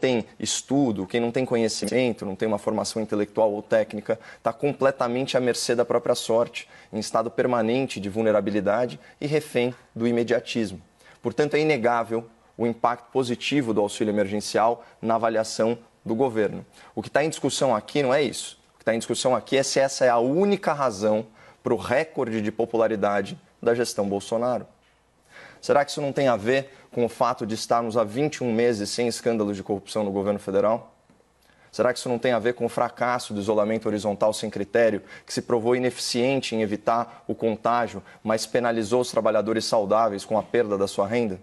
tem estudo, quem não tem conhecimento, não tem uma formação intelectual ou técnica, está completamente à mercê da própria sorte, em estado permanente de vulnerabilidade e refém do imediatismo. Portanto, é inegável o impacto positivo do auxílio emergencial na avaliação do governo. O que está em discussão aqui não é isso. O que está em discussão aqui é se essa é a única razão para o recorde de popularidade da gestão Bolsonaro. Será que isso não tem a ver com o fato de estarmos há 21 meses sem escândalos de corrupção no governo federal? Será que isso não tem a ver com o fracasso do isolamento horizontal sem critério, que se provou ineficiente em evitar o contágio, mas penalizou os trabalhadores saudáveis com a perda da sua renda?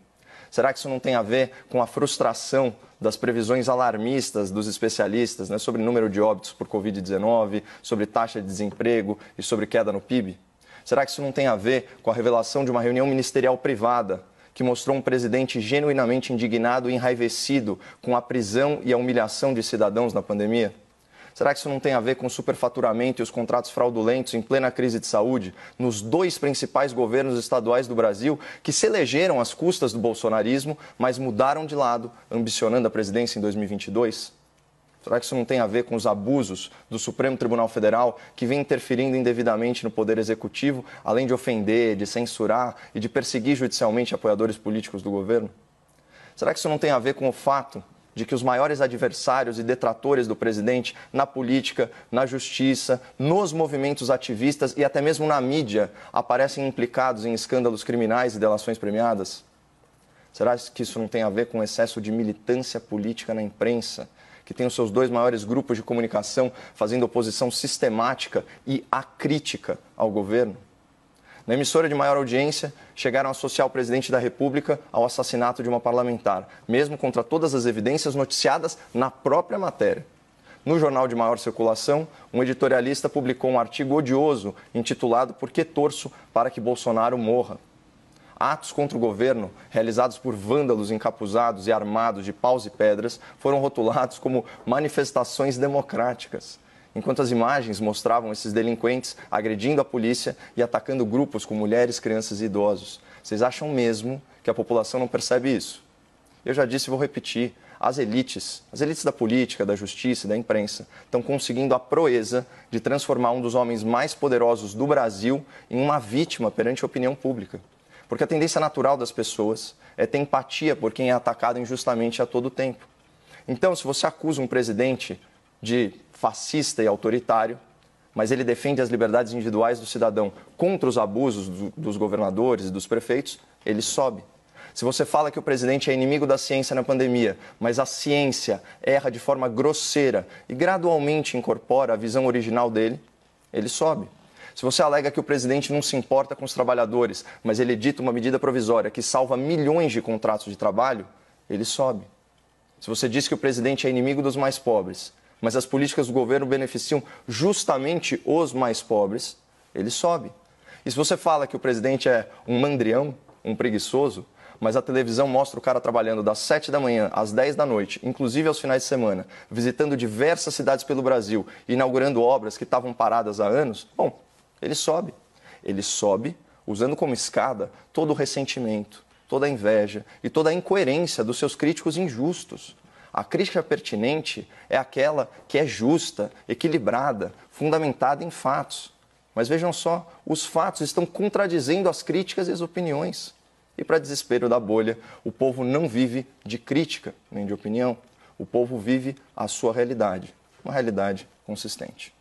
Será que isso não tem a ver com a frustração das previsões alarmistas dos especialistas né, sobre número de óbitos por Covid-19, sobre taxa de desemprego e sobre queda no PIB? Será que isso não tem a ver com a revelação de uma reunião ministerial privada? que mostrou um presidente genuinamente indignado e enraivecido com a prisão e a humilhação de cidadãos na pandemia? Será que isso não tem a ver com o superfaturamento e os contratos fraudulentos em plena crise de saúde nos dois principais governos estaduais do Brasil que se elegeram às custas do bolsonarismo, mas mudaram de lado, ambicionando a presidência em 2022? Será que isso não tem a ver com os abusos do Supremo Tribunal Federal, que vem interferindo indevidamente no Poder Executivo, além de ofender, de censurar e de perseguir judicialmente apoiadores políticos do governo? Será que isso não tem a ver com o fato de que os maiores adversários e detratores do presidente na política, na justiça, nos movimentos ativistas e até mesmo na mídia aparecem implicados em escândalos criminais e delações premiadas? Será que isso não tem a ver com o excesso de militância política na imprensa, que tem os seus dois maiores grupos de comunicação fazendo oposição sistemática e acrítica ao governo? Na emissora de maior audiência, chegaram a associar o presidente da República ao assassinato de uma parlamentar, mesmo contra todas as evidências noticiadas na própria matéria. No jornal de maior circulação, um editorialista publicou um artigo odioso intitulado Por que torço para que Bolsonaro morra? atos contra o governo realizados por vândalos encapuzados e armados de paus e pedras foram rotulados como manifestações democráticas. Enquanto as imagens mostravam esses delinquentes agredindo a polícia e atacando grupos com mulheres, crianças e idosos. Vocês acham mesmo que a população não percebe isso? Eu já disse e vou repetir: as elites, as elites da política, da justiça e da imprensa, estão conseguindo a proeza de transformar um dos homens mais poderosos do Brasil em uma vítima perante a opinião pública. Porque a tendência natural das pessoas é ter empatia por quem é atacado injustamente a todo tempo. Então, se você acusa um presidente de fascista e autoritário, mas ele defende as liberdades individuais do cidadão contra os abusos do, dos governadores e dos prefeitos, ele sobe. Se você fala que o presidente é inimigo da ciência na pandemia, mas a ciência erra de forma grosseira e gradualmente incorpora a visão original dele, ele sobe. Se você alega que o presidente não se importa com os trabalhadores, mas ele edita uma medida provisória que salva milhões de contratos de trabalho, ele sobe. Se você diz que o presidente é inimigo dos mais pobres, mas as políticas do governo beneficiam justamente os mais pobres, ele sobe. E se você fala que o presidente é um mandrião, um preguiçoso, mas a televisão mostra o cara trabalhando das 7 da manhã às 10 da noite, inclusive aos finais de semana, visitando diversas cidades pelo Brasil, inaugurando obras que estavam paradas há anos, bom, ele sobe. Ele sobe usando como escada todo o ressentimento, toda a inveja e toda a incoerência dos seus críticos injustos. A crítica pertinente é aquela que é justa, equilibrada, fundamentada em fatos. Mas vejam só, os fatos estão contradizendo as críticas e as opiniões. E, para desespero da bolha, o povo não vive de crítica nem de opinião. O povo vive a sua realidade, uma realidade consistente.